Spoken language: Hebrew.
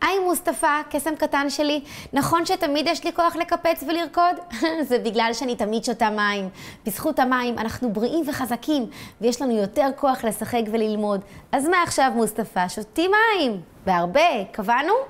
היי מוסטפא, קסם קטן שלי, נכון שתמיד יש לי כוח לקפץ ולרקוד? זה בגלל שאני תמיד שותה מים. בזכות המים אנחנו בריאים וחזקים, ויש לנו יותר כוח לשחק וללמוד. אז עכשיו מוסטפא, שותים מים. בהרבה, קבענו?